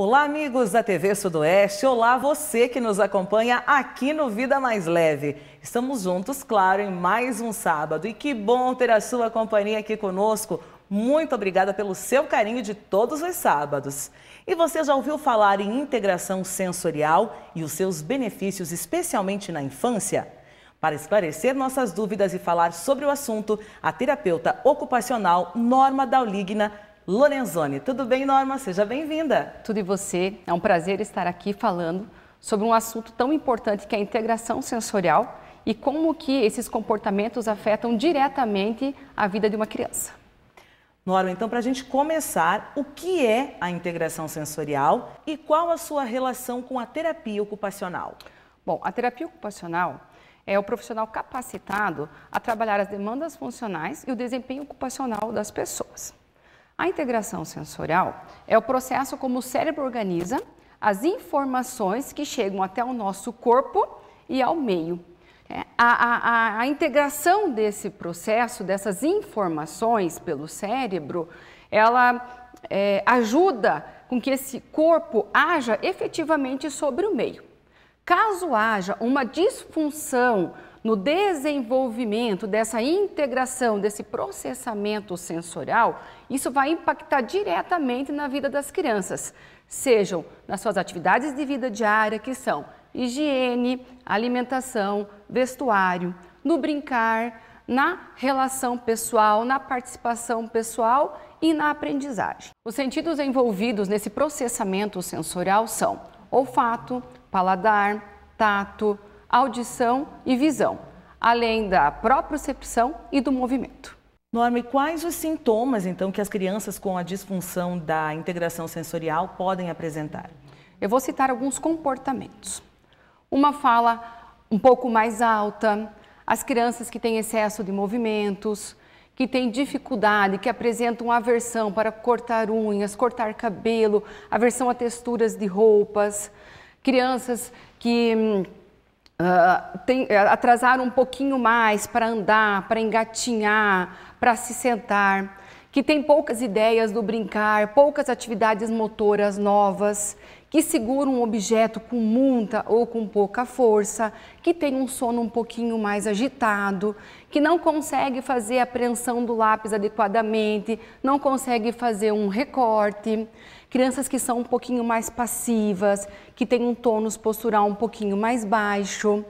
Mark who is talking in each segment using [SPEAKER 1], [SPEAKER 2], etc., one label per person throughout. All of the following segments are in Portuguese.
[SPEAKER 1] Olá, amigos da TV Sudoeste. Olá, você que nos acompanha aqui no Vida Mais Leve. Estamos juntos, claro, em mais um sábado. E que bom ter a sua companhia aqui conosco. Muito obrigada pelo seu carinho de todos os sábados. E você já ouviu falar em integração sensorial e os seus benefícios, especialmente na infância? Para esclarecer nossas dúvidas e falar sobre o assunto, a terapeuta ocupacional Norma Dauligna Lorenzoni. Tudo bem, Norma? Seja bem-vinda. Tudo e você. É um prazer estar aqui falando sobre um assunto tão importante que é a
[SPEAKER 2] integração sensorial e como que esses comportamentos afetam diretamente a vida de uma criança.
[SPEAKER 1] Norma, então, para a gente começar, o que é a integração sensorial e qual a sua relação com a terapia ocupacional? Bom, a
[SPEAKER 2] terapia ocupacional é o profissional capacitado a trabalhar as demandas funcionais e o desempenho ocupacional das pessoas. A integração sensorial é o processo como o cérebro organiza as informações que chegam até o nosso corpo e ao meio. É, a, a, a, integração desse processo, dessas informações pelo cérebro, ela é, ajuda com que esse corpo haja efetivamente sobre o meio. Caso haja uma disfunção no desenvolvimento dessa integração, desse processamento sensorial, isso vai impactar diretamente na vida das crianças, sejam nas suas atividades de vida diária, que são higiene, alimentação, vestuário, no brincar, na relação pessoal, na participação pessoal e na aprendizagem. Os sentidos envolvidos nesse processamento sensorial são olfato, paladar, tato, audição e visão, além da propriocepção e do movimento.
[SPEAKER 1] Norme quais os sintomas, então, que as crianças com a disfunção da integração sensorial podem apresentar? Eu vou citar alguns comportamentos. Uma fala
[SPEAKER 2] um pouco mais alta, as crianças que têm excesso de movimentos, que têm dificuldade, que apresentam aversão para cortar unhas, cortar cabelo, aversão a texturas de roupas, crianças que hum, atrasar ah, tem, eh, um pouquinho mais para andar, para engatinhar, para se sentar que tem poucas ideias do brincar, poucas atividades motoras novas, que segura um objeto com muita ou com pouca força, que tem um sono um pouquinho mais agitado, que não consegue fazer a apreensão do lápis adequadamente, não consegue fazer um recorte, crianças que são um pouquinho mais passivas, que têm um tônus postural um pouquinho mais baixo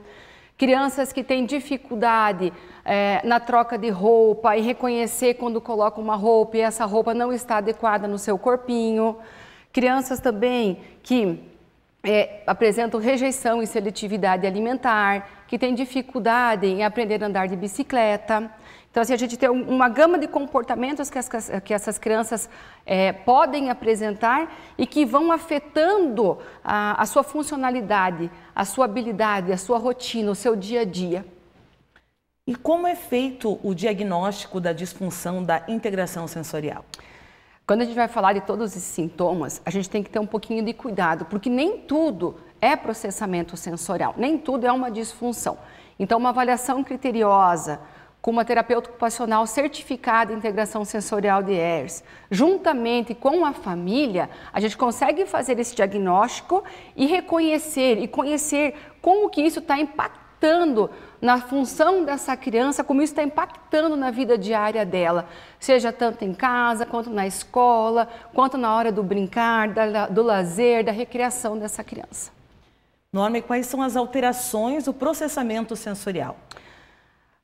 [SPEAKER 2] crianças que têm dificuldade é, na troca de roupa e reconhecer quando coloca uma roupa e essa roupa não está adequada no seu corpinho, crianças também que é, apresentam rejeição e seletividade alimentar, que têm dificuldade em aprender a andar de bicicleta. Então, assim, a gente tem uma gama de comportamentos que, as, que essas crianças é, podem apresentar e que vão afetando a, a sua funcionalidade, a sua habilidade, a sua
[SPEAKER 1] rotina, o seu dia a dia. E como é feito o diagnóstico da disfunção da integração sensorial? Quando a gente vai falar de todos esses sintomas, a
[SPEAKER 2] gente tem que ter um pouquinho de cuidado, porque nem tudo é processamento sensorial, nem tudo é uma disfunção. Então, uma avaliação criteriosa, com uma terapeuta ocupacional certificada em integração sensorial de ERS. Juntamente com a família, a gente consegue fazer esse diagnóstico e reconhecer e conhecer como que isso está impactando na função dessa criança, como isso está impactando na vida diária dela, seja tanto em casa, quanto na escola, quanto na hora do brincar, da, do lazer, da recreação dessa criança.
[SPEAKER 1] Norma, quais são as alterações do processamento sensorial?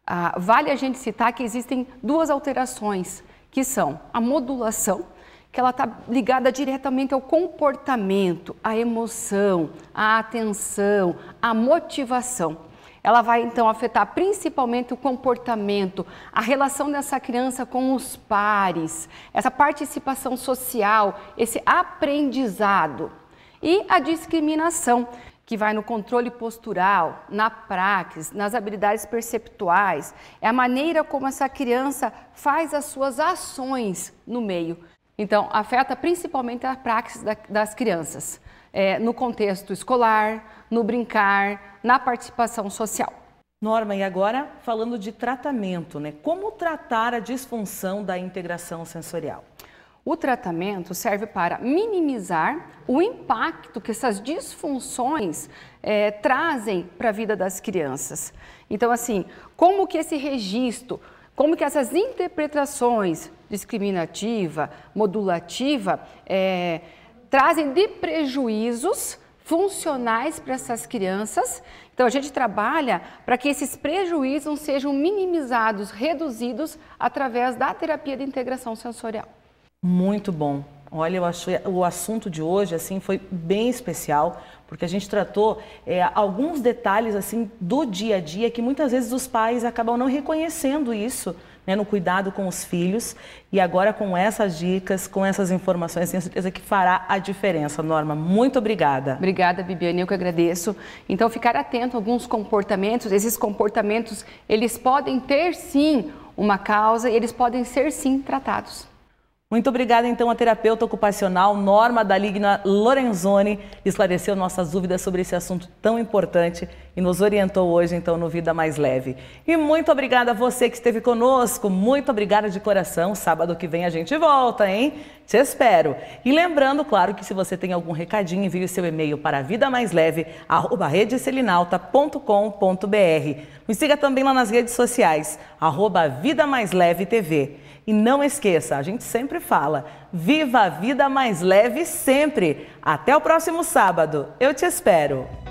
[SPEAKER 2] Ah, vale a gente citar que existem duas alterações, que são a modulação, que ela está ligada diretamente ao comportamento, à emoção, à atenção, à motivação. Ela vai então afetar principalmente o comportamento, a relação dessa criança com os pares, essa participação social, esse aprendizado e a discriminação, que vai no controle postural, na praxis, nas habilidades perceptuais, é a maneira como essa criança faz as suas ações no meio. Então, afeta principalmente a praxis da, das crianças, é, no contexto escolar, no brincar, na participação
[SPEAKER 1] social. Norma, e agora falando de tratamento, né? Como tratar a disfunção da integração sensorial?
[SPEAKER 2] O tratamento serve para minimizar o impacto que essas disfunções é, trazem para a vida das crianças. Então, assim, como que esse registro, como que essas interpretações discriminativa, modulativa, é, trazem de prejuízos funcionais para essas crianças. Então a gente trabalha para que esses prejuízos sejam minimizados, reduzidos através da terapia de integração sensorial.
[SPEAKER 1] Muito bom. Olha, eu achei o assunto de hoje assim foi bem especial porque a gente tratou é, alguns detalhes assim do dia a dia que muitas vezes os pais acabam não reconhecendo isso né, no cuidado com os filhos e agora com essas dicas, com essas informações, tenho certeza que fará a diferença. Norma, muito obrigada. Obrigada, Bibiane, eu que agradeço. Então, ficar atento a alguns
[SPEAKER 2] comportamentos. Esses comportamentos eles podem ter sim uma causa e eles podem ser sim tratados.
[SPEAKER 1] Muito obrigada, então, a terapeuta ocupacional Norma Daligna Lorenzoni, esclareceu nossas dúvidas sobre esse assunto tão importante e nos orientou hoje, então, no Vida Mais Leve. E muito obrigada a você que esteve conosco, muito obrigada de coração. Sábado que vem a gente volta, hein? Te espero. E lembrando, claro, que se você tem algum recadinho, envie o seu e-mail para vidamaisleve.com.br. Me siga também lá nas redes sociais, arroba Vida Mais Leve TV. E não esqueça, a gente sempre fala, viva a vida mais leve sempre. Até o próximo sábado. Eu te espero.